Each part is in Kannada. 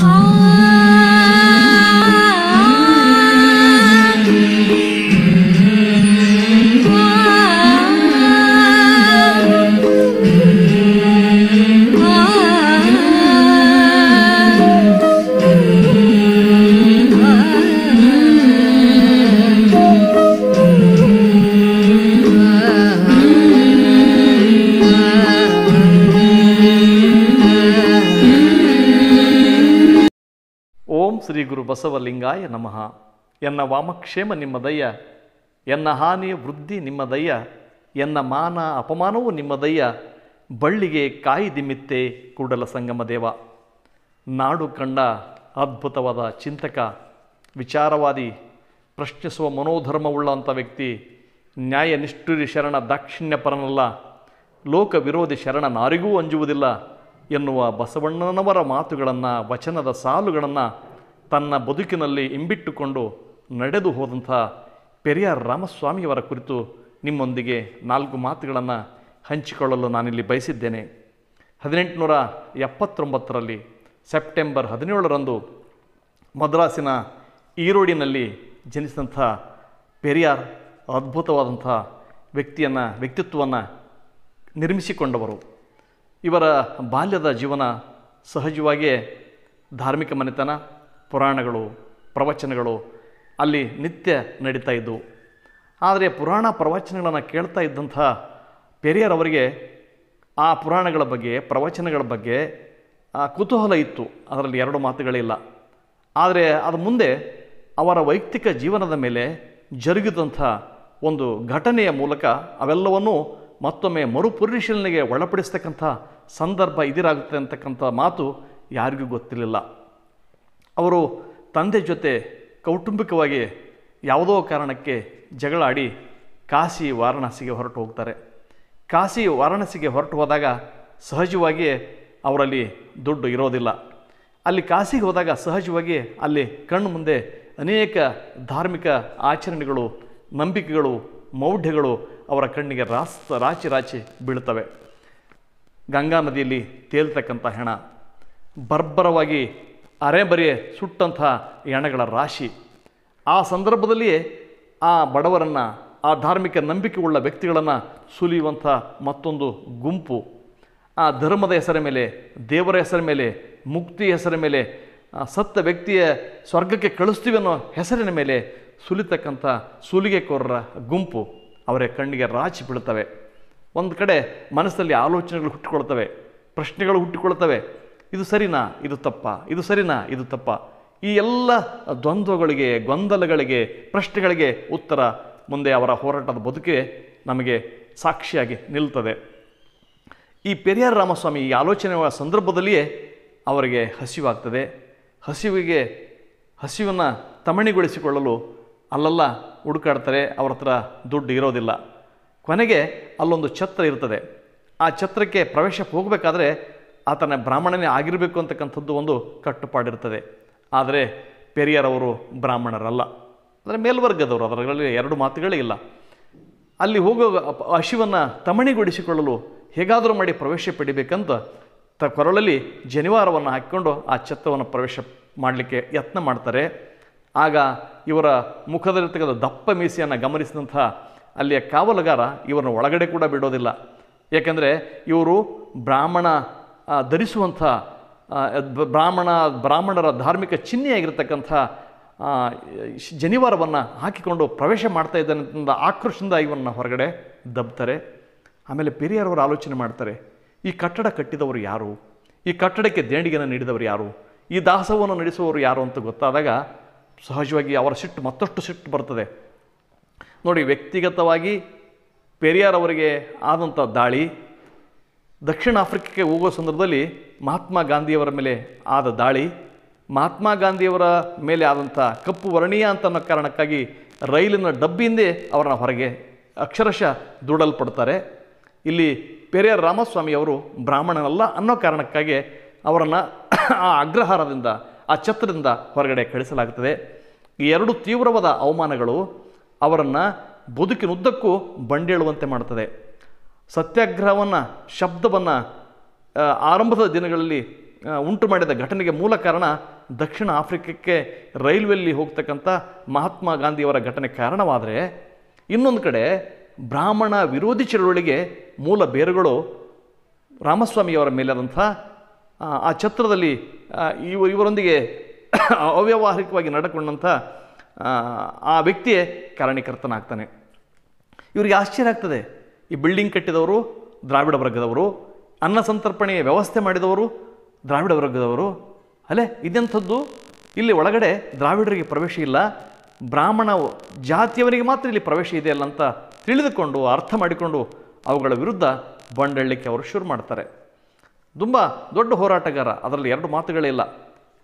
Oh. ಓಂ ಶ್ರೀ ಗುರು ಬಸವಲಿಂಗಾಯ ನಮಃ ಎನ್ನ ವಾಮಕ್ಷೇಮ ದಯ್ಯ ಎನ್ನ ಹಾನಿ ವೃದ್ಧಿ ದಯ್ಯ ಎನ್ನ ಮಾನ ನಿಮ್ಮ ದಯ್ಯ ಬಳ್ಳಿಗೆ ಕಾಯಿದಿಮಿತ್ತೆ ಕೂಡಲ ಸಂಗಮ ದೇವ ನಾಡು ಕಂಡ ಅದ್ಭುತವಾದ ಚಿಂತಕ ವಿಚಾರವಾದಿ ಪ್ರಶ್ನಿಸುವ ಮನೋಧರ್ಮವುಳ್ಳಂಥ ವ್ಯಕ್ತಿ ನ್ಯಾಯ ನಿಷ್ಠುರಿ ಶರಣ ದಾಕ್ಷಿಣ್ಯಪರನಲ್ಲ ಲೋಕ ವಿರೋಧಿ ಶರಣ ನಾರಿಗೂ ಅಂಜುವುದಿಲ್ಲ ಎನ್ನುವ ಬಸವಣ್ಣನವರ ಮಾತುಗಳನ್ನು ವಚನದ ಸಾಲುಗಳನ್ನು ತನ್ನ ಬದುಕಿನಲ್ಲಿ ಇಂಬಿಟ್ಟುಕೊಂಡು ನಡೆದು ಹೋದಂಥ ಪೆರಿಯಾರ್ ರಾಮಸ್ವಾಮಿಯವರ ಕುರಿತು ನಿಮ್ಮೊಂದಿಗೆ ನಾಲ್ಕು ಮಾತುಗಳನ್ನು ಹಂಚಿಕೊಳ್ಳಲು ನಾನಿಲ್ಲಿ ಬಯಸಿದ್ದೇನೆ ಹದಿನೆಂಟುನೂರ ಎಪ್ಪತ್ತೊಂಬತ್ತರಲ್ಲಿ ಸೆಪ್ಟೆಂಬರ್ ಹದಿನೇಳರಂದು ಮದ್ರಾಸಿನ ಈರೋಡಿನಲ್ಲಿ ಜನಿಸಿದಂಥ ಪೆರಿಯಾರ್ ಅದ್ಭುತವಾದಂಥ ವ್ಯಕ್ತಿಯನ್ನು ವ್ಯಕ್ತಿತ್ವವನ್ನು ನಿರ್ಮಿಸಿಕೊಂಡವರು ಇವರ ಬಾಲ್ಯದ ಜೀವನ ಸಹಜವಾಗಿಯೇ ಧಾರ್ಮಿಕ ಮನೆತನ ಪುರಾಣಗಳು ಪ್ರವಚನಗಳು ಅಲ್ಲಿ ನಿತ್ಯ ನಡೀತಾ ಇದ್ದವು ಆದರೆ ಪುರಾಣ ಪ್ರವಚನಗಳನ್ನು ಕೇಳ್ತಾ ಇದ್ದಂಥ ಪೆರಿಯರವರಿಗೆ ಆ ಪುರಾಣಗಳ ಬಗ್ಗೆ ಪ್ರವಚನಗಳ ಬಗ್ಗೆ ಕುತೂಹಲ ಇತ್ತು ಅದರಲ್ಲಿ ಎರಡು ಮಾತುಗಳಿಲ್ಲ ಆದರೆ ಅದು ಮುಂದೆ ಅವರ ವೈಯಕ್ತಿಕ ಜೀವನದ ಮೇಲೆ ಜರುಗಿದಂಥ ಒಂದು ಘಟನೆಯ ಮೂಲಕ ಅವೆಲ್ಲವನ್ನೂ ಮತ್ತೊಮ್ಮೆ ಮರುಪರಿಶೀಲನೆಗೆ ಒಳಪಡಿಸ್ತಕ್ಕಂಥ ಸಂದರ್ಭ ಇದಿರಾಗುತ್ತೆ ಅಂತಕ್ಕಂಥ ಮಾತು ಯಾರಿಗೂ ಗೊತ್ತಿರಲಿಲ್ಲ ಅವರು ತಂದೆ ಜೊತೆ ಕೌಟುಂಬಿಕವಾಗಿ ಯಾವುದೋ ಕಾರಣಕ್ಕೆ ಜಗಳಾಡಿ ಕಾಶಿ ವಾರಣಾಸಿಗೆ ಹೊರಟು ಹೋಗ್ತಾರೆ ಕಾಶಿ ವಾರಣಾಸಿಗೆ ಹೊರಟು ಹೋದಾಗ ಸಹಜವಾಗಿಯೇ ಅವರಲ್ಲಿ ದುಡ್ಡು ಇರೋದಿಲ್ಲ ಅಲ್ಲಿ ಕಾಶಿಗೆ ಹೋದಾಗ ಸಹಜವಾಗಿ ಅಲ್ಲಿ ಕಣ್ಣು ಮುಂದೆ ಅನೇಕ ಧಾರ್ಮಿಕ ಆಚರಣೆಗಳು ನಂಬಿಕೆಗಳು ಮೌಢ್ಯಗಳು ಅವರ ಕಣ್ಣಿಗೆ ರಾಸ್ತ ರಾಚಿ ರಾಚಿ ಬೀಳ್ತವೆ ಗಂಗಾ ನದಿಯಲ್ಲಿ ತೇಲ್ತಕ್ಕಂಥ ಹೆಣ ಬರ್ಬರವಾಗಿ ಅರೆಬರೆ ಸುಟ್ಟಂಥ ಹೆಣಗಳ ರಾಶಿ ಆ ಸಂದರ್ಭದಲ್ಲಿಯೇ ಆ ಬಡವರನ್ನು ಆ ಧಾರ್ಮಿಕ ನಂಬಿಕೆ ಉಳ್ಳ ವ್ಯಕ್ತಿಗಳನ್ನು ಸುಲಿಯುವಂಥ ಮತ್ತೊಂದು ಗುಂಪು ಆ ಧರ್ಮದ ಹೆಸರ ಮೇಲೆ ದೇವರ ಹೆಸರ ಮೇಲೆ ಮುಕ್ತಿ ಹೆಸರ ಮೇಲೆ ಸತ್ತ ವ್ಯಕ್ತಿಯ ಸ್ವರ್ಗಕ್ಕೆ ಕಳಿಸ್ತೀವಿ ಅನ್ನೋ ಹೆಸರಿನ ಮೇಲೆ ಸುಲಿತಕ್ಕಂಥ ಸುಲಿಗೆಕೋರರ ಗುಂಪು ಅವರ ಕಣ್ಣಿಗೆ ರಾಚಿ ಬೀಳ್ತವೆ ಒಂದು ಕಡೆ ಮನಸ್ಸಲ್ಲಿ ಆಲೋಚನೆಗಳು ಹುಟ್ಟಿಕೊಳ್ತವೆ ಪ್ರಶ್ನೆಗಳು ಹುಟ್ಟಿಕೊಳ್ತವೆ ಇದು ಸರಿನಾ ಇದು ತಪ್ಪ ಇದು ಸರಿನಾ ಇದು ತಪ್ಪ ಈ ಎಲ್ಲ ದ್ವಂದ್ವಗಳಿಗೆ ಗೊಂದಲಗಳಿಗೆ ಪ್ರಶ್ನೆಗಳಿಗೆ ಉತ್ತರ ಮುಂದೆ ಅವರ ಹೋರಾಟದ ಬದುಕೆ ನಮಗೆ ಸಾಕ್ಷಿಯಾಗಿ ನಿಲ್ತದೆ ಈ ಪೆರಿಯಾರ್ ರಾಮಸ್ವಾಮಿ ಈ ಆಲೋಚನೆಯ ಸಂದರ್ಭದಲ್ಲಿಯೇ ಅವರಿಗೆ ಹಸಿವಾಗ್ತದೆ ಹಸಿವಿಗೆ ಹಸಿವನ್ನು ತಮಣಿಗೊಳಿಸಿಕೊಳ್ಳಲು ಅಲ್ಲೆಲ್ಲ ಹುಡುಕಾಡ್ತಾರೆ ಅವ್ರ ಹತ್ರ ದುಡ್ಡು ಇರೋದಿಲ್ಲ ಕೊನೆಗೆ ಅಲ್ಲೊಂದು ಛತ್ರ ಇರ್ತದೆ ಆ ಛತ್ರಕ್ಕೆ ಪ್ರವೇಶ ಹೋಗಬೇಕಾದ್ರೆ ಆತನ ಬ್ರಾಹ್ಮಣನೇ ಆಗಿರಬೇಕು ಅಂತಕ್ಕಂಥದ್ದು ಒಂದು ಕಟ್ಟುಪಾಡಿರ್ತದೆ ಆದರೆ ಪೆರಿಯರವರು ಬ್ರಾಹ್ಮಣರಲ್ಲ ಅಂದರೆ ಮೇಲ್ವರ್ಗದವರು ಅದರಲ್ಲಿ ಎರಡು ಮಾತುಗಳೇ ಇಲ್ಲ ಅಲ್ಲಿ ಹೋಗೋ ಹಶಿವನ್ನು ತಮಣಿಗೊಳಿಸಿಕೊಳ್ಳಲು ಹೇಗಾದರೂ ಮಾಡಿ ಪ್ರವೇಶ ಪಡಿಬೇಕಂತ ತ ಕೊರಳಲ್ಲಿ ಜನಿವಾರವನ್ನು ಹಾಕಿಕೊಂಡು ಆ ಛತ್ರವನ್ನು ಪ್ರವೇಶ ಮಾಡಲಿಕ್ಕೆ ಯತ್ನ ಮಾಡ್ತಾರೆ ಆಗ ಇವರ ಮುಖದಲ್ಲಿರ್ತಕ್ಕಂಥ ದಪ್ಪ ಮೀಸೆಯನ್ನು ಗಮನಿಸಿದಂಥ ಅಲ್ಲಿಯ ಕಾವಲುಗಾರ ಇವರನ್ನು ಒಳಗಡೆ ಕೂಡ ಬಿಡೋದಿಲ್ಲ ಏಕೆಂದರೆ ಇವರು ಬ್ರಾಹ್ಮಣ ಧರಿಸುವಂಥ ಬ್ರಾಹ್ಮಣ ಬ್ರಾಹ್ಮಣರ ಧಾರ್ಮಿಕ ಚಿಹ್ನೆಯಾಗಿರ್ತಕ್ಕಂಥ ಜನಿವಾರವನ್ನು ಹಾಕಿಕೊಂಡು ಪ್ರವೇಶ ಮಾಡ್ತಾ ಇದ್ದಾನಂತ ಆಕ್ರೋಶದಿಂದ ಇವನ್ನ ಹೊರಗಡೆ ದಬ್ತಾರೆ ಆಮೇಲೆ ಪಿರಿಯರವರು ಆಲೋಚನೆ ಮಾಡ್ತಾರೆ ಈ ಕಟ್ಟಡ ಕಟ್ಟಿದವರು ಯಾರು ಈ ಕಟ್ಟಡಕ್ಕೆ ದೇಣಿಗೆಯನ್ನು ನೀಡಿದವರು ಯಾರು ಈ ದಾಸವನ್ನು ನಡೆಸುವವರು ಯಾರು ಅಂತ ಗೊತ್ತಾದಾಗ ಸಹಜವಾಗಿ ಅವರ ಸಿಟ್ಟು ಮತ್ತಷ್ಟು ಸಿಟ್ಟು ಬರ್ತದೆ ನೋಡಿ ವ್ಯಕ್ತಿಗತವಾಗಿ ಪೆರಿಯಾರ್ ಅವರಿಗೆ ಆದಂಥ ದಾಳಿ ದಕ್ಷಿಣ ಆಫ್ರಿಕಕ್ಕೆ ಹೋಗೋ ಸಂದರ್ಭದಲ್ಲಿ ಮಹಾತ್ಮ ಗಾಂಧಿಯವರ ಮೇಲೆ ಆದ ದಾಳಿ ಮಹಾತ್ಮ ಗಾಂಧಿಯವರ ಮೇಲೆ ಆದಂಥ ಕಪ್ಪು ವರ್ಣೀಯ ಅಂತ ಅನ್ನೋ ಕಾರಣಕ್ಕಾಗಿ ರೈಲಿನ ಡಬ್ಬಿಯಿಂದೇ ಅವರನ್ನ ಹೊರಗೆ ಅಕ್ಷರಶಃ ದೂಡಲ್ಪಡ್ತಾರೆ ಇಲ್ಲಿ ಪೆರಿಯಾರ್ ರಾಮಸ್ವಾಮಿಯವರು ಬ್ರಾಹ್ಮಣನಲ್ಲ ಅನ್ನೋ ಕಾರಣಕ್ಕಾಗಿ ಅವರನ್ನು ಆ ಅಗ್ರಹಾರದಿಂದ ಆ ಛತ್ರದಿಂದ ಹೊರಗಡೆ ಕಳಿಸಲಾಗುತ್ತದೆ ಈ ಎರಡು ತೀವ್ರವಾದ ಅವಮಾನಗಳು ಅವರನ್ನು ಬದುಕಿನುದ್ದಕ್ಕೂ ಬಂಡೇಳುವಂತೆ ಮಾಡ್ತದೆ ಸತ್ಯಾಗ್ರಹವನ್ನು ಶಬ್ದವನ್ನು ಆರಂಭದ ದಿನಗಳಲ್ಲಿ ಉಂಟು ಮಾಡಿದ ಘಟನೆಗೆ ಮೂಲ ಕಾರಣ ದಕ್ಷಿಣ ಆಫ್ರಿಕಕ್ಕೆ ರೈಲ್ವೆಯಲ್ಲಿ ಹೋಗ್ತಕ್ಕಂಥ ಮಹಾತ್ಮ ಗಾಂಧಿಯವರ ಘಟನೆ ಕಾರಣವಾದರೆ ಇನ್ನೊಂದು ಕಡೆ ಬ್ರಾಹ್ಮಣ ವಿರೋಧಿ ಚಳುವಳಿಗೆ ಮೂಲ ಬೇರುಗಳು ರಾಮಸ್ವಾಮಿಯವರ ಮೇಲಾದಂಥ ಆ ಛತ್ರದಲ್ಲಿ ಇವ ಇವರೊಂದಿಗೆ ಅವ್ಯವಹಾರಿಕವಾಗಿ ನಡೆಕೊಂಡಂಥ ಆ ವ್ಯಕ್ತಿಯೇ ಕಾರಣೀಕರ್ತನಾಗ್ತಾನೆ ಇವರಿಗೆ ಆಶ್ಚರ್ಯ ಆಗ್ತದೆ ಈ ಬಿಲ್ಡಿಂಗ್ ಕಟ್ಟಿದವರು ದ್ರಾವಿಡ ವರ್ಗದವರು ಅನ್ನ ಸಂತರ್ಪಣೆಯ ವ್ಯವಸ್ಥೆ ಮಾಡಿದವರು ದ್ರಾವಿಡ ವರ್ಗದವರು ಅಲ್ಲೇ ಇದೆಂಥದ್ದು ಇಲ್ಲಿ ಒಳಗಡೆ ದ್ರಾವಿಡರಿಗೆ ಪ್ರವೇಶ ಇಲ್ಲ ಬ್ರಾಹ್ಮಣ ಜಾತಿಯವರಿಗೆ ಮಾತ್ರ ಇಲ್ಲಿ ಪ್ರವೇಶ ಇದೆಯಲ್ಲ ಅಂತ ತಿಳಿದುಕೊಂಡು ಅರ್ಥ ಮಾಡಿಕೊಂಡು ಅವುಗಳ ವಿರುದ್ಧ ಬಂಡಳ್ಳಿಕೆ ಅವರು ಶುರು ಮಾಡ್ತಾರೆ ತುಂಬ ದೊಡ್ಡ ಹೋರಾಟಗಾರ ಅದರಲ್ಲಿ ಎರಡು ಮಾತುಗಳಿಲ್ಲ ಇಲ್ಲ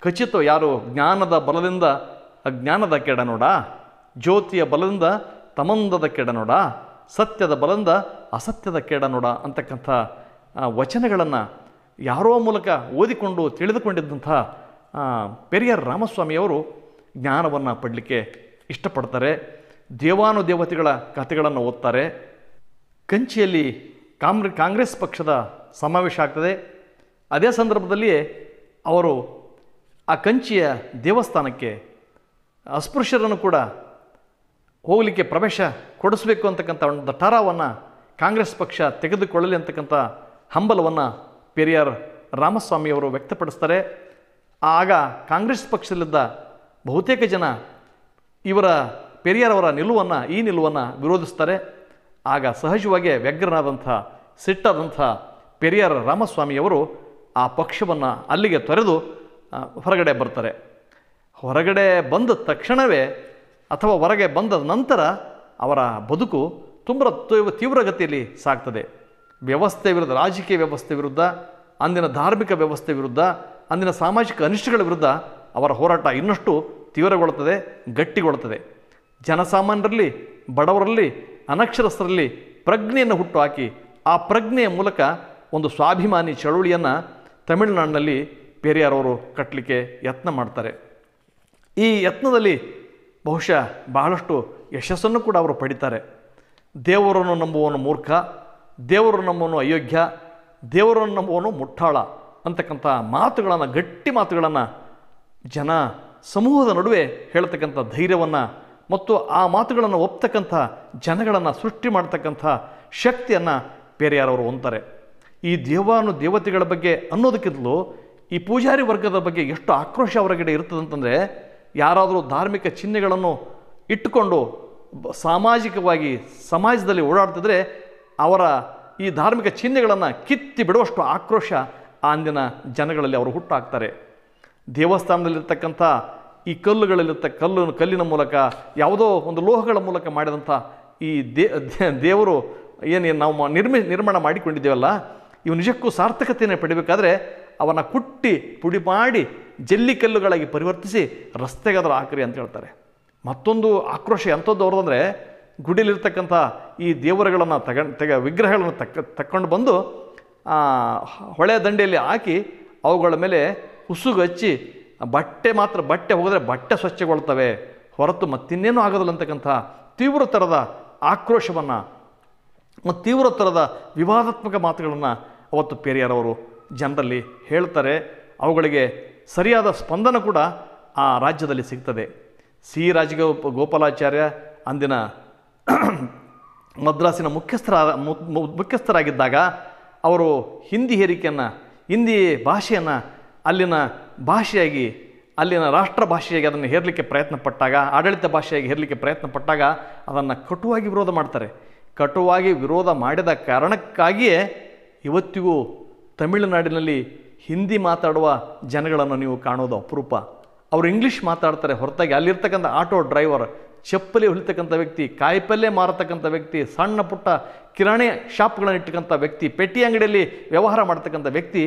ಖಚಿತ ಯಾರು ಜ್ಞಾನದ ಬಲದಿಂದ ಅಜ್ಞಾನದ ಕೆಡನೊಡ ಜ್ಯೋತಿಯ ಬಲದಿಂದ ತಮಂದದ ಕೆಡನೊಡ ಸತ್ಯದ ಬಲದಿಂದ ಅಸತ್ಯದ ಕೆಡನೊಡ ಅಂತಕ್ಕಂಥ ವಚನಗಳನ್ನು ಯಾರೋ ಮೂಲಕ ಓದಿಕೊಂಡು ತಿಳಿದುಕೊಂಡಿದ್ದಂಥ ಪೆರಿಯಾರ್ ರಾಮಸ್ವಾಮಿಯವರು ಜ್ಞಾನವನ್ನು ಪಡಲಿಕ್ಕೆ ಇಷ್ಟಪಡ್ತಾರೆ ದೇವಾನುದೇವತೆಗಳ ಕಥೆಗಳನ್ನು ಓದ್ತಾರೆ ಕಂಚಿಯಲ್ಲಿ ಕಾಮ್ರ ಕಾಂಗ್ರೆಸ್ ಪಕ್ಷದ ಸಮಾವೇಶ ಆಗ್ತದೆ ಅದೇ ಸಂದರ್ಭದಲ್ಲಿಯೇ ಅವರು ಆ ಕಂಚಿಯ ದೇವಸ್ಥಾನಕ್ಕೆ ಅಸ್ಪೃಶ್ಯರನ್ನು ಕೂಡ ಹೋಗಲಿಕ್ಕೆ ಪ್ರವೇಶ ಕೊಡಿಸಬೇಕು ಅಂತಕ್ಕಂಥ ಒಂದು ಠಾರಾವನ್ನು ಕಾಂಗ್ರೆಸ್ ಪಕ್ಷ ತೆಗೆದುಕೊಳ್ಳಲಿ ಅಂತಕ್ಕಂಥ ಹಂಬಲವನ್ನು ಪೆರಿಯಾರ್ ರಾಮಸ್ವಾಮಿಯವರು ವ್ಯಕ್ತಪಡಿಸ್ತಾರೆ ಆಗ ಕಾಂಗ್ರೆಸ್ ಪಕ್ಷದಲ್ಲಿದ್ದ ಬಹುತೇಕ ಜನ ಇವರ ಪೆರಿಯಾರವರ ನಿಲುವನ್ನು ಈ ನಿಲುವನ್ನು ವಿರೋಧಿಸ್ತಾರೆ ಆಗ ಸಹಜವಾಗಿ ವ್ಯಗ್ರನಾದಂಥ ಸಿಟ್ಟಾದಂಥ ಪೆರಿಯಾರ್ ರಾಮಸ್ವಾಮಿಯವರು ಆ ಪಕ್ಷವನ್ನು ಅಲ್ಲಿಗೆ ತೊರೆದು ಹೊರಗಡೆ ಬರ್ತಾರೆ ಹೊರಗಡೆ ಬಂದ ತಕ್ಷಣವೇ ಅಥವಾ ಹೊರಗೆ ಬಂದ ನಂತರ ಅವರ ಬದುಕು ತುಂಬ ತೀವ್ರಗತಿಯಲ್ಲಿ ಸಾಗ್ತದೆ ವ್ಯವಸ್ಥೆ ವಿರುದ್ಧ ರಾಜಕೀಯ ವ್ಯವಸ್ಥೆ ವಿರುದ್ಧ ಅಂದಿನ ಧಾರ್ಮಿಕ ವ್ಯವಸ್ಥೆ ವಿರುದ್ಧ ಅಂದಿನ ಸಾಮಾಜಿಕ ಅನಿಷ್ಟಗಳ ವಿರುದ್ಧ ಅವರ ಹೋರಾಟ ಇನ್ನಷ್ಟು ತೀವ್ರಗೊಳ್ಳುತ್ತದೆ ಗಟ್ಟಿಗೊಳ್ಳುತ್ತದೆ ಜನಸಾಮಾನ್ಯರಲ್ಲಿ ಬಡವರಲ್ಲಿ ಅನಕ್ಷರಸ್ಥರಲ್ಲಿ ಪ್ರಜ್ಞೆಯನ್ನು ಹುಟ್ಟುಹಾಕಿ ಆ ಪ್ರಜ್ಞೆಯ ಮೂಲಕ ಒಂದು ಸ್ವಾಭಿಮಾನಿ ಚಳುವಳಿಯನ್ನು ತಮಿಳುನಾಡಿನಲ್ಲಿ ಪೆರಿಯಾರವರು ಕಟ್ಟಲಿಕ್ಕೆ ಯತ್ನ ಮಾಡ್ತಾರೆ ಈ ಯತ್ನದಲ್ಲಿ ಬಹುಶಃ ಬಹಳಷ್ಟು ಯಶಸ್ಸನ್ನು ಕೂಡ ಅವರು ಪಡಿತಾರೆ ದೇವರನ್ನು ನಂಬುವವನು ಮೂರ್ಖ ದೇವರು ನಂಬುವನು ಅಯೋಗ್ಯ ದೇವರನ್ನು ನಂಬುವನು ಮುಟ್ಟಾಳ ಅಂತಕ್ಕಂಥ ಮಾತುಗಳನ್ನು ಗಟ್ಟಿ ಮಾತುಗಳನ್ನು ಜನ ಸಮೂಹದ ನಡುವೆ ಹೇಳ್ತಕ್ಕಂಥ ಧೈರ್ಯವನ್ನು ಮತ್ತು ಆ ಮಾತುಗಳನ್ನು ಒಪ್ತಕ್ಕಂಥ ಜನಗಳನ್ನು ಸೃಷ್ಟಿ ಮಾಡ್ತಕ್ಕಂಥ ಶಕ್ತಿಯನ್ನು ಬೇರೆ ಯಾರವರು ಹೊಂತಾರೆ ಈ ದೇವಾನು ದೇವತೆಗಳ ಬಗ್ಗೆ ಅನ್ನೋದಕ್ಕಿಂತಲೂ ಈ ಪೂಜಾರಿ ವರ್ಗದ ಬಗ್ಗೆ ಎಷ್ಟು ಆಕ್ರೋಶ ಇರ್ತದೆ ಅಂತಂದರೆ ಯಾರಾದರೂ ಧಾರ್ಮಿಕ ಚಿಹ್ನೆಗಳನ್ನು ಇಟ್ಟುಕೊಂಡು ಸಾಮಾಜಿಕವಾಗಿ ಸಮಾಜದಲ್ಲಿ ಓಡಾಡ್ತಿದ್ರೆ ಅವರ ಈ ಧಾರ್ಮಿಕ ಚಿಹ್ನೆಗಳನ್ನು ಕಿತ್ತಿ ಬಿಡುವಷ್ಟು ಆಕ್ರೋಶ ಅಂದಿನ ಜನಗಳಲ್ಲಿ ಅವರು ಹುಟ್ಟಾಕ್ತಾರೆ ದೇವಸ್ಥಾನದಲ್ಲಿರ್ತಕ್ಕಂಥ ಈ ಕಲ್ಲುಗಳಲ್ಲಿರ್ತ ಕಲ್ಲು ಕಲ್ಲಿನ ಮೂಲಕ ಯಾವುದೋ ಒಂದು ಲೋಹಗಳ ಮೂಲಕ ಮಾಡಿದಂಥ ಈ ದೇ ದೇವರು ಏನೇನು ನಾವು ನಿರ್ಮಿ ನಿರ್ಮಾಣ ಮಾಡಿಕೊಂಡಿದ್ದೇವಲ್ಲ ಇವು ನಿಜಕ್ಕೂ ಸಾರ್ಥಕತೆಯನ್ನು ಪಡಿಬೇಕಾದ್ರೆ ಅವನ್ನ ಕುಟ್ಟಿ ಪುಡಿ ಮಾಡಿ ಜಲ್ಲಿ ಕಲ್ಲುಗಳಾಗಿ ಪರಿವರ್ತಿಸಿ ರಸ್ತೆಗಾದ್ರೂ ಹಾಕ್ರಿ ಅಂತ ಹೇಳ್ತಾರೆ ಮತ್ತೊಂದು ಆಕ್ರೋಶ ಎಂಥದ್ದು ಅವ್ರದ್ದು ಅಂದರೆ ಗುಡಿಲಿರ್ತಕ್ಕಂಥ ಈ ದೇವರುಗಳನ್ನು ತಗ ತೆಗ ವಿಗ್ರಹಗಳನ್ನು ತಕ್ಕ ತಕ್ಕೊಂಡು ಬಂದು ಹೊಳೆ ದಂಡೆಯಲ್ಲಿ ಹಾಕಿ ಅವುಗಳ ಮೇಲೆ ಉಸುಗು ಬಟ್ಟೆ ಮಾತ್ರ ಬಟ್ಟೆ ಹೋದರೆ ಬಟ್ಟೆ ಸ್ವಚ್ಛಗೊಳ್ತವೆ ಹೊರತು ಮತ್ತಿನ್ನೇನೂ ಆಗೋದಿಲ್ಲ ಅಂತಕ್ಕಂಥ ತೀವ್ರ ಥರದ ಆಕ್ರೋಶವನ್ನು ಮತ್ತು ತೀವ್ರ ಥರದ ವಿವಾದಾತ್ಮಕ ಮಾತುಗಳನ್ನು ಅವತ್ತು ಪೆರಿಯಾರವರು ಜನರಲ್ಲಿ ಹೇಳ್ತಾರೆ ಅವುಗಳಿಗೆ ಸರಿಯಾದ ಸ್ಪಂದನ ಕೂಡ ಆ ರಾಜ್ಯದಲ್ಲಿ ಸಿಗ್ತದೆ ಸಿ ರಾಜಗೋ ಗೋಪಾಲಾಚಾರ್ಯ ಅಂದಿನ ಮದ್ರಾಸಿನ ಮುಖ್ಯಸ್ಥರ ಮುಖ್ಯಸ್ಥರಾಗಿದ್ದಾಗ ಅವರು ಹಿಂದಿ ಹೇರಿಕೆಯನ್ನು ಹಿಂದಿ ಭಾಷೆಯನ್ನು ಅಲ್ಲಿನ ಭಾಷೆಯಾಗಿ ಅಲ್ಲಿನ ರಾಷ್ಟ್ರ ಭಾಷೆಯಾಗಿ ಅದನ್ನು ಹೇರಲಿಕ್ಕೆ ಪ್ರಯತ್ನ ಪಟ್ಟಾಗ ಆಡಳಿತ ಭಾಷೆಯಾಗಿ ಹೇರಲಿಕ್ಕೆ ಪ್ರಯತ್ನ ಪಟ್ಟಾಗ ಅದನ್ನು ಕಟುವಾಗಿ ವಿರೋಧ ಮಾಡ್ತಾರೆ ಕಟುವಾಗಿ ವಿರೋಧ ಮಾಡಿದ ಕಾರಣಕ್ಕಾಗಿಯೇ ಇವತ್ತಿಗೂ ತಮಿಳುನಾಡಿನಲ್ಲಿ ಹಿಂದಿ ಮಾತಾಡುವ ಜನಗಳನ್ನು ನೀವು ಕಾಣೋದು ಅಪರೂಪ ಅವರು ಇಂಗ್ಲೀಷ್ ಮಾತಾಡ್ತಾರೆ ಹೊರತಾಗಿ ಅಲ್ಲಿರ್ತಕ್ಕಂಥ ಆಟೋ ಡ್ರೈವರ್ ಚಪ್ಪಲಿ ಹೊಲಿತಕ್ಕಂಥ ವ್ಯಕ್ತಿ ಕಾಯಿಪಲ್ಲೆ ಮಾರತಕ್ಕಂಥ ವ್ಯಕ್ತಿ ಸಣ್ಣ ಪುಟ್ಟ ಕಿರಾಣಿ ಶಾಪ್ಗಳನ್ನು ಇಟ್ಟಕ್ಕಂಥ ವ್ಯಕ್ತಿ ಪೆಟ್ಟಿ ಅಂಗಡಿಯಲ್ಲಿ ವ್ಯವಹಾರ ಮಾಡ್ತಕ್ಕಂಥ ವ್ಯಕ್ತಿ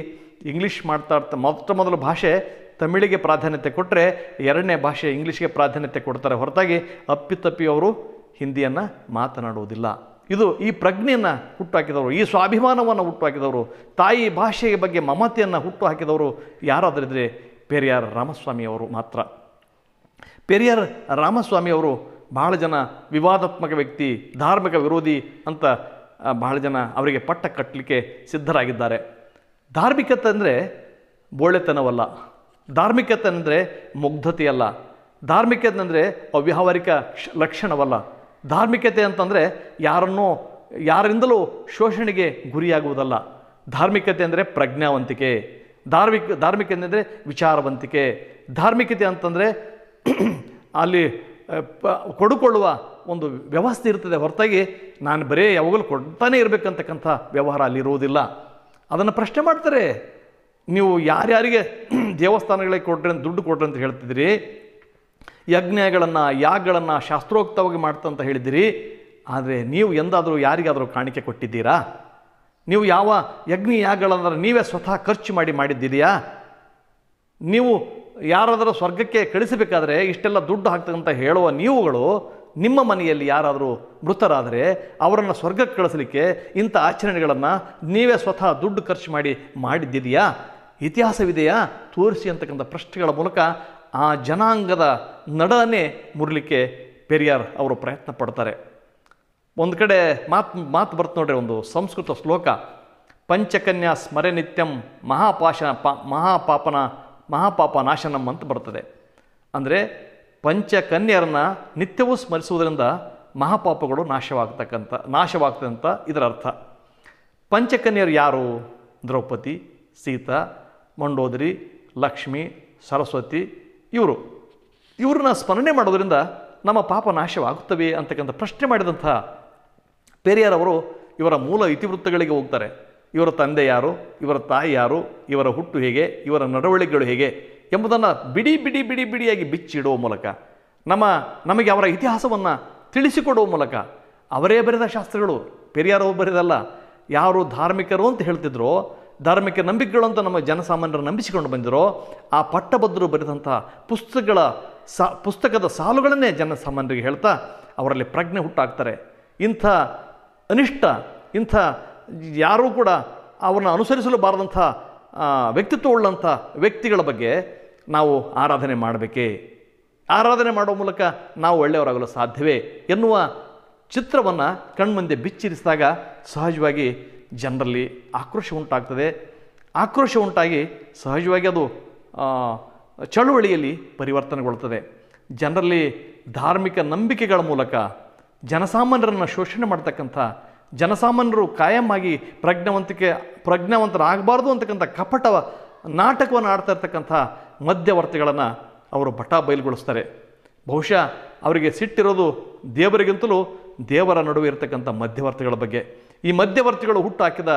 ಇಂಗ್ಲೀಷ್ ಮಾತಾಡ್ತಾ ಮೊಟ್ಟ ಮೊದಲು ಭಾಷೆ ತಮಿಳಿಗೆ ಪ್ರಾಧಾನ್ಯತೆ ಕೊಟ್ಟರೆ ಎರಡನೇ ಭಾಷೆ ಇಂಗ್ಲೀಷ್ಗೆ ಪ್ರಾಧಾನ್ಯತೆ ಕೊಡ್ತಾರೆ ಹೊರತಾಗಿ ಅಪ್ಪಿತಪ್ಪಿ ಅವರು ಹಿಂದಿಯನ್ನು ಮಾತನಾಡುವುದಿಲ್ಲ ಇದು ಈ ಪ್ರಜ್ಞೆಯನ್ನು ಹುಟ್ಟುಹಾಕಿದವರು ಈ ಸ್ವಾಭಿಮಾನವನ್ನು ಹುಟ್ಟುಹಾಕಿದವರು ತಾಯಿ ಭಾಷೆಯ ಬಗ್ಗೆ ಮಮತೆಯನ್ನು ಹುಟ್ಟುಹಾಕಿದವರು ಯಾರಾದರಿದ್ದರೆ ಪೆರಿಯಾರ್ ರಾಮಸ್ವಾಮಿಯವರು ಮಾತ್ರ ಪೆರಿಯಾರ್ ರಾಮಸ್ವಾಮಿಯವರು ಬಹಳ ಜನ ವಿವಾದಾತ್ಮಕ ವ್ಯಕ್ತಿ ಧಾರ್ಮಿಕ ವಿರೋಧಿ ಅಂತ ಬಹಳ ಜನ ಅವರಿಗೆ ಪಟ್ಟ ಕಟ್ಟಲಿಕ್ಕೆ ಸಿದ್ಧರಾಗಿದ್ದಾರೆ ಧಾರ್ಮಿಕತೆ ಅಂದರೆ ಬೋಳೆತನವಲ್ಲ ಧಾರ್ಮಿಕತೆ ಅಂದರೆ ಮುಗ್ಧತೆಯಲ್ಲ ಧಾರ್ಮಿಕತೆ ಅಂದರೆ ಅವ್ಯಾವಹಾರಿಕ ಲಕ್ಷಣವಲ್ಲ ಧಾರ್ಮಿಕತೆ ಅಂತಂದರೆ ಯಾರನ್ನೂ ಯಾರಿಂದಲೂ ಶೋಷಣೆಗೆ ಗುರಿಯಾಗುವುದಲ್ಲ ಧಾರ್ಮಿಕತೆ ಅಂದರೆ ಪ್ರಜ್ಞಾವಂತಿಕೆ ಧಾರ್ಮಿಕ ಧಾರ್ಮಿಕತೆ ಅಂದರೆ ವಿಚಾರವಂತಿಕೆ ಧಾರ್ಮಿಕತೆ ಅಂತಂದರೆ ಅಲ್ಲಿ ಕೊಡುಕೊಳ್ಳುವ ಒಂದು ವ್ಯವಸ್ಥೆ ಇರ್ತದೆ ಹೊರತಾಗಿ ನಾನು ಬರೀ ಯಾವಾಗಲೂ ಕೊಡ್ತಾನೆ ಇರಬೇಕಂತಕ್ಕಂಥ ವ್ಯವಹಾರ ಅಲ್ಲಿ ಅದನ್ನು ಪ್ರಶ್ನೆ ಮಾಡ್ತಾರೆ ನೀವು ಯಾರ್ಯಾರಿಗೆ ದೇವಸ್ಥಾನಗಳಿಗೆ ಕೊಡ್ರಿ ಅಂತ ದುಡ್ಡು ಕೊಡ್ರಿ ಅಂತ ಹೇಳ್ತಿದ್ರಿ ಯಜ್ಞಗಳನ್ನು ಯಾಗಗಳನ್ನು ಶಾಸ್ತ್ರೋಕ್ತವಾಗಿ ಮಾಡ್ತಂತ ಹೇಳಿದಿರಿ ಆದರೆ ನೀವು ಎಂದಾದರೂ ಯಾರಿಗಾದರೂ ಕಾಣಿಕೆ ಕೊಟ್ಟಿದ್ದೀರಾ ನೀವು ಯಾವ ಯಜ್ಞ ಯಾಗಗಳಂದ್ರೆ ನೀವೇ ಸ್ವತಃ ಖರ್ಚು ಮಾಡಿ ಮಾಡಿದ್ದೀರಿಯಾ ನೀವು ಯಾರಾದರೂ ಸ್ವರ್ಗಕ್ಕೆ ಕಳಿಸಬೇಕಾದ್ರೆ ಇಷ್ಟೆಲ್ಲ ದುಡ್ಡು ಹಾಕ್ತಕ್ಕಂಥ ಹೇಳುವ ನೀವುಗಳು ನಿಮ್ಮ ಮನೆಯಲ್ಲಿ ಯಾರಾದರೂ ಮೃತರಾದರೆ ಅವರನ್ನು ಸ್ವರ್ಗಕ್ಕೆ ಕಳಿಸಲಿಕ್ಕೆ ಇಂಥ ಆಚರಣೆಗಳನ್ನು ನೀವೇ ಸ್ವತಃ ದುಡ್ಡು ಖರ್ಚು ಮಾಡಿ ಮಾಡಿದ್ದೀರಿಯಾ ಇತಿಹಾಸವಿದೆಯಾ ತೋರಿಸಿ ಅಂತಕ್ಕಂಥ ಪ್ರಶ್ನೆಗಳ ಮೂಲಕ ಆ ಜನಾಂಗದ ನಡನೆ ಮುರಲಿಕ್ಕೆ ಪೆರಿಯಾರ್ ಅವರು ಪ್ರಯತ್ನ ಪಡ್ತಾರೆ ಒಂದು ಕಡೆ ಮಾತು ಮಾತು ಬರ್ತು ನೋಡ್ರಿ ಒಂದು ಸಂಸ್ಕೃತ ಶ್ಲೋಕ ಪಂಚಕನ್ಯಾ ಸ್ಮರೆ ನಿತ್ಯಂ ಮಹಾಪಾಶ ಪಾ ಮಹಾಪಾಪನ ಮಹಾಪಾಪ ನಾಶನಂ ಅಂತ ಬರ್ತದೆ ಅಂದರೆ ಪಂಚಕನ್ಯರನ್ನ ನಿತ್ಯವೂ ಸ್ಮರಿಸುವುದರಿಂದ ಮಹಾಪಾಪಗಳು ನಾಶವಾಗ್ತಕ್ಕಂಥ ಅಂತ ಇದರ ಅರ್ಥ ಪಂಚಕನ್ಯರು ಯಾರು ದ್ರೌಪದಿ ಸೀತಾ ಮಂಡೋದರಿ ಲಕ್ಷ್ಮಿ ಸರಸ್ವತಿ ಇವರು ಇವ್ರನ್ನ ಸ್ಮರಣೆ ಮಾಡೋದರಿಂದ ನಮ್ಮ ಪಾಪ ನಾಶವಾಗುತ್ತವೆ ಅಂತಕ್ಕಂಥ ಪ್ರಶ್ನೆ ಮಾಡಿದಂಥ ಪೆರಿಯಾರವರು ಇವರ ಮೂಲ ಇತಿವೃತ್ತಗಳಿಗೆ ಹೋಗ್ತಾರೆ ಇವರ ತಂದೆ ಯಾರು ಇವರ ತಾಯಿ ಯಾರು ಇವರ ಹುಟ್ಟು ಹೇಗೆ ಇವರ ನಡವಳಿಕೆಗಳು ಹೇಗೆ ಎಂಬುದನ್ನು ಬಿಡಿ ಬಿಡಿ ಬಿಡಿ ಬಿಡಿಯಾಗಿ ಬಿಚ್ಚಿಡುವ ಮೂಲಕ ನಮ್ಮ ನಮಗೆ ಅವರ ಇತಿಹಾಸವನ್ನು ತಿಳಿಸಿಕೊಡುವ ಮೂಲಕ ಅವರೇ ಬರೆದ ಶಾಸ್ತ್ರಗಳು ಪೆರಿಯಾರವರು ಬರೆದಲ್ಲ ಯಾರು ಧಾರ್ಮಿಕರು ಅಂತ ಹೇಳ್ತಿದ್ರೋ ಧಾರ್ಮಿಕ ನಂಬಿಕೆಗಳು ಅಂತ ನಮ್ಮ ಜನಸಾಮಾನ್ಯರು ನಂಬಿಸಿಕೊಂಡು ಬಂದಿರೋ ಆ ಪಟ್ಟಭದ್ರರು ಬರೆದಂಥ ಪುಸ್ತಕಗಳ ಸಾ ಪುಸ್ತಕದ ಸಾಲುಗಳನ್ನೇ ಜನಸಾಮಾನ್ಯರಿಗೆ ಹೇಳ್ತಾ ಅವರಲ್ಲಿ ಪ್ರಜ್ಞೆ ಹುಟ್ಟಾಗ್ತಾರೆ ಇಂಥ ಅನಿಷ್ಟ ಇಂಥ ಯಾರೂ ಕೂಡ ಅವರನ್ನು ಅನುಸರಿಸಲು ಬಾರದಂಥ ವ್ಯಕ್ತಿತ್ವವುಳ್ಳಂಥ ವ್ಯಕ್ತಿಗಳ ಬಗ್ಗೆ ನಾವು ಆರಾಧನೆ ಮಾಡಬೇಕೇ ಆರಾಧನೆ ಮಾಡುವ ಮೂಲಕ ನಾವು ಒಳ್ಳೆಯವರಾಗಲು ಸಾಧ್ಯವೇ ಎನ್ನುವ ಚಿತ್ರವನ್ನು ಕಣ್ಮಂದೆ ಬಿಚ್ಚಿರಿಸಿದಾಗ ಸಹಜವಾಗಿ ಜನರಲ್ಲಿ ಆಕ್ರೋಶ ಉಂಟಾಗ್ತದೆ ಆಕ್ರೋಶ ಉಂಟಾಗಿ ಸಹಜವಾಗಿ ಅದು ಚಳುವಳಿಯಲ್ಲಿ ಪರಿವರ್ತನೆಗೊಳ್ತದೆ ಜನರಲ್ಲಿ ಧಾರ್ಮಿಕ ನಂಬಿಕೆಗಳ ಮೂಲಕ ಜನಸಾಮಾನ್ಯರನ್ನು ಶೋಷಣೆ ಮಾಡ್ತಕ್ಕಂಥ ಜನಸಾಮಾನ್ಯರು ಕಾಯಮಾಗಿ ಪ್ರಜ್ಞಾವಂತಿಕೆ ಪ್ರಜ್ಞಾವಂತರಾಗಬಾರ್ದು ಅಂತಕ್ಕಂಥ ಕಪಟ ನಾಟಕವನ್ನು ಆಡ್ತಾ ಇರ್ತಕ್ಕಂಥ ಮಧ್ಯವರ್ತಿಗಳನ್ನು ಅವರು ಬಟ ಬಯಲುಗೊಳಿಸ್ತಾರೆ ಬಹುಶಃ ಅವರಿಗೆ ಸಿಟ್ಟಿರೋದು ದೇವರಿಗಿಂತಲೂ ದೇವರ ನಡುವೆ ಇರತಕ್ಕಂಥ ಮಧ್ಯವರ್ತಿಗಳ ಬಗ್ಗೆ ಈ ಮಧ್ಯವರ್ತಿಗಳು ಹುಟ್ಟಾಕಿದ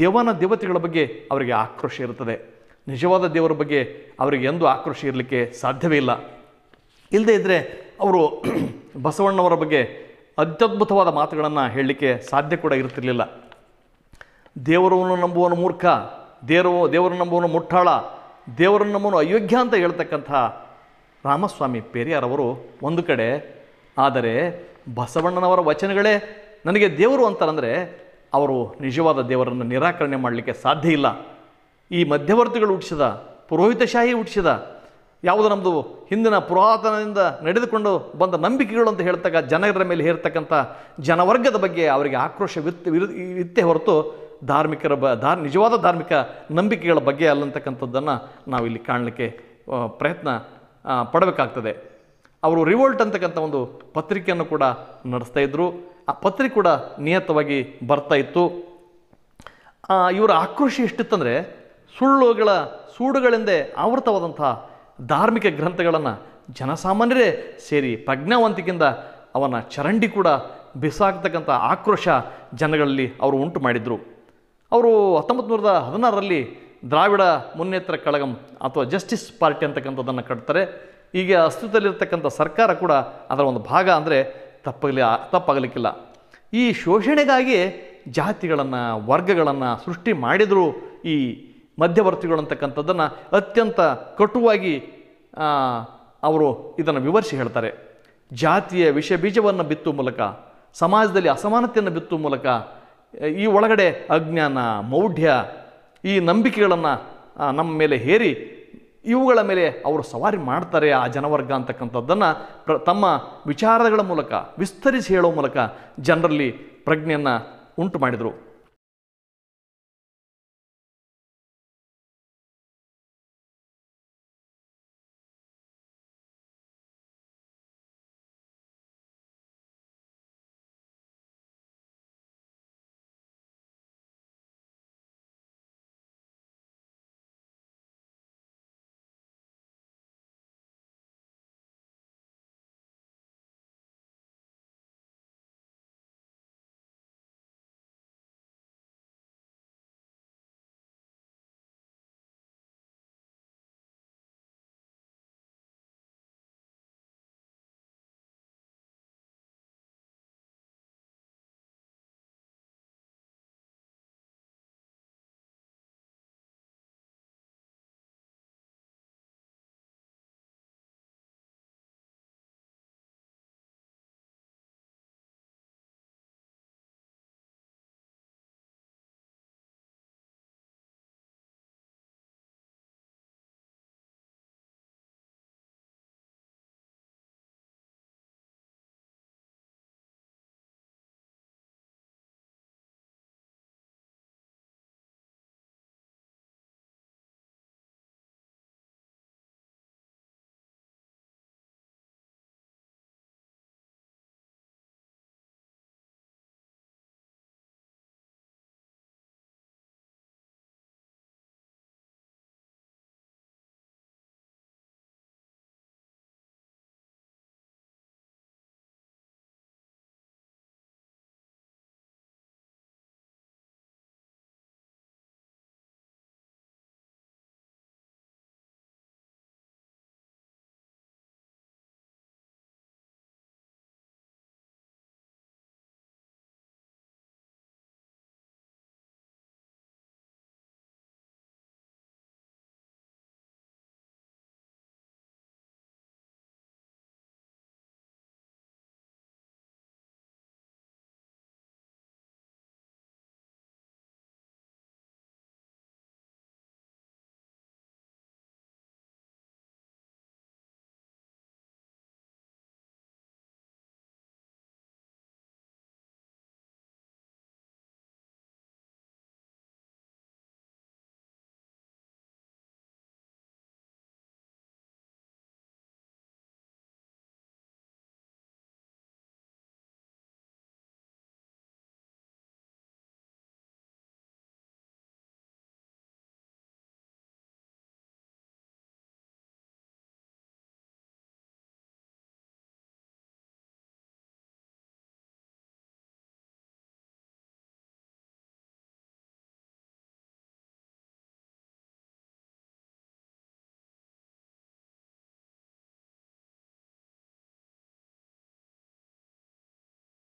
ದೇವನ ದೇವತೆಗಳ ಬಗ್ಗೆ ಅವರಿಗೆ ಆಕ್ರೋಶ ಇರುತ್ತದೆ ನಿಜವಾದ ದೇವರ ಬಗ್ಗೆ ಅವರಿಗೆ ಎಂದೂ ಆಕ್ರೋಶ ಇರಲಿಕ್ಕೆ ಸಾಧ್ಯವೇ ಇಲ್ಲ ಇಲ್ಲದೇ ಇದ್ದರೆ ಅವರು ಬಸವಣ್ಣವರ ಬಗ್ಗೆ ಅತ್ಯದ್ಭುತವಾದ ಮಾತುಗಳನ್ನು ಹೇಳಲಿಕ್ಕೆ ಸಾಧ್ಯ ಕೂಡ ಇರುತ್ತಿರಲಿಲ್ಲ ದೇವರವನ್ನು ನಂಬುವನು ಮೂರ್ಖ ದೇವರು ದೇವರನ್ನು ನಂಬುವನು ಮುಟ್ಟಾಳ ದೇವರನ್ನು ನಂಬುವನು ಅಯೋಗ್ಯ ಅಂತ ಹೇಳ್ತಕ್ಕಂಥ ರಾಮಸ್ವಾಮಿ ಪೆರಿಯಾರವರು ಒಂದು ಕಡೆ ಆದರೆ ಬಸವಣ್ಣನವರ ವಚನಗಳೇ ನನಗೆ ದೇವರು ಅಂತಾರಂದರೆ ಅವರು ನಿಜವಾದ ದೇವರನ್ನು ನಿರಾಕರಣೆ ಮಾಡಲಿಕ್ಕೆ ಸಾಧ್ಯ ಇಲ್ಲ ಈ ಮಧ್ಯವರ್ತಿಗಳು ಹುಟ್ಟಿಸಿದ ಪುರೋಹಿತಶಾಹಿ ಹುಟ್ಟಿಸಿದ ಯಾವುದು ನಮ್ಮದು ಹಿಂದಿನ ಪುರಾತನದಿಂದ ನಡೆದುಕೊಂಡು ಬಂದ ನಂಬಿಕೆಗಳು ಅಂತ ಹೇಳ್ತಕ್ಕ ಜನರ ಮೇಲೆ ಹೇರ್ತಕ್ಕಂಥ ಜನವರ್ಗದ ಬಗ್ಗೆ ಅವರಿಗೆ ಆಕ್ರೋಶ ವಿರುದ್ಧ ಇತ್ತೇ ಹೊರತು ಧಾರ್ಮಿಕರ ಬ ಧಾರ್ ನಿಜವಾದ ಧಾರ್ಮಿಕ ನಂಬಿಕೆಗಳ ಬಗ್ಗೆ ಅಲ್ಲಂತಕ್ಕಂಥದ್ದನ್ನು ಇಲ್ಲಿ ಕಾಣಲಿಕ್ಕೆ ಪ್ರಯತ್ನ ಪಡಬೇಕಾಗ್ತದೆ ಅವರು ರಿವೋಲ್ಟ್ ಅಂತಕ್ಕಂಥ ಒಂದು ಪತ್ರಿಕೆಯನ್ನು ಕೂಡ ನಡೆಸ್ತಾ ಇದ್ದರು ಆ ಪತ್ರಿಕೆ ಕೂಡ ನಿಯತವಾಗಿ ಬರ್ತಾ ಇತ್ತು ಇವರ ಆಕ್ರೋಶ ಎಷ್ಟಿತ್ತಂದರೆ ಸುಳ್ಳುಗಳ ಸೂಡುಗಳೆಂದೇ ಆವೃತವಾದಂಥ ಧಾರ್ಮಿಕ ಗ್ರಂಥಗಳನ್ನು ಜನಸಾಮಾನ್ಯರೇ ಸೇರಿ ಪ್ರಜ್ಞಾವಂತಿಕೆಯಿಂದ ಅವನ ಚರಂಡಿ ಕೂಡ ಬಿಸಾಕ್ತಕ್ಕಂಥ ಆಕ್ರೋಶ ಜನಗಳಲ್ಲಿ ಅವರು ಉಂಟು ಮಾಡಿದರು ಅವರು ಹತ್ತೊಂಬತ್ತು ನೂರದ ಹದಿನಾರರಲ್ಲಿ ದ್ರಾವಿಡ ಮುನ್ನೇತ್ರ ಕಳಗಂ ಅಥವಾ ಜಸ್ಟಿಸ್ ಪಾರ್ಟಿ ಅಂತಕ್ಕಂಥದ್ದನ್ನು ಕಟ್ತಾರೆ ಈಗ ಅಸ್ತಿತ್ವದಲ್ಲಿರ್ತಕ್ಕಂಥ ಸರ್ಕಾರ ಕೂಡ ಅದರ ಒಂದು ಭಾಗ ಅಂದರೆ ತಪ್ಪಲಿ ತಪ್ಪಾಗಲಿಕ್ಕಿಲ್ಲ ಈ ಶೋಷಣೆಗಾಗಿ ಜಾತಿಗಳನ್ನು ವರ್ಗಗಳನ್ನು ಸೃಷ್ಟಿ ಮಾಡಿದರೂ ಈ ಮಧ್ಯವರ್ತಿಗಳು ಅಂತಕ್ಕಂಥದ್ದನ್ನು ಅತ್ಯಂತ ಕಟುವಾಗಿ ಅವರು ಇದನ್ನು ವಿವರಿಸಿ ಹೇಳ್ತಾರೆ ಜಾತಿಯ ವಿಷ ಬೀಜವನ್ನು ಬಿತ್ತುವ ಮೂಲಕ ಸಮಾಜದಲ್ಲಿ ಅಸಮಾನತೆಯನ್ನು ಬಿತ್ತುವ ಮೂಲಕ ಈ ಒಳಗಡೆ ಅಜ್ಞಾನ ಮೌಢ್ಯ ಈ ನಂಬಿಕೆಗಳನ್ನು ನಮ್ಮ ಮೇಲೆ ಹೇರಿ ಇವುಗಳ ಮೇಲೆ ಅವರು ಸವಾರಿ ಮಾಡ್ತಾರೆ ಆ ಜನವರ್ಗ ಅಂತಕ್ಕಂಥದ್ದನ್ನು ಪ್ರ ತಮ್ಮ ವಿಚಾರಗಳ ಮೂಲಕ ವಿಸ್ತರಿಸಿ ಹೇಳೋ ಮೂಲಕ ಜನರಲ್ಲಿ ಪ್ರಜ್ಞೆಯನ್ನು ಉಂಟು ಮಾಡಿದರು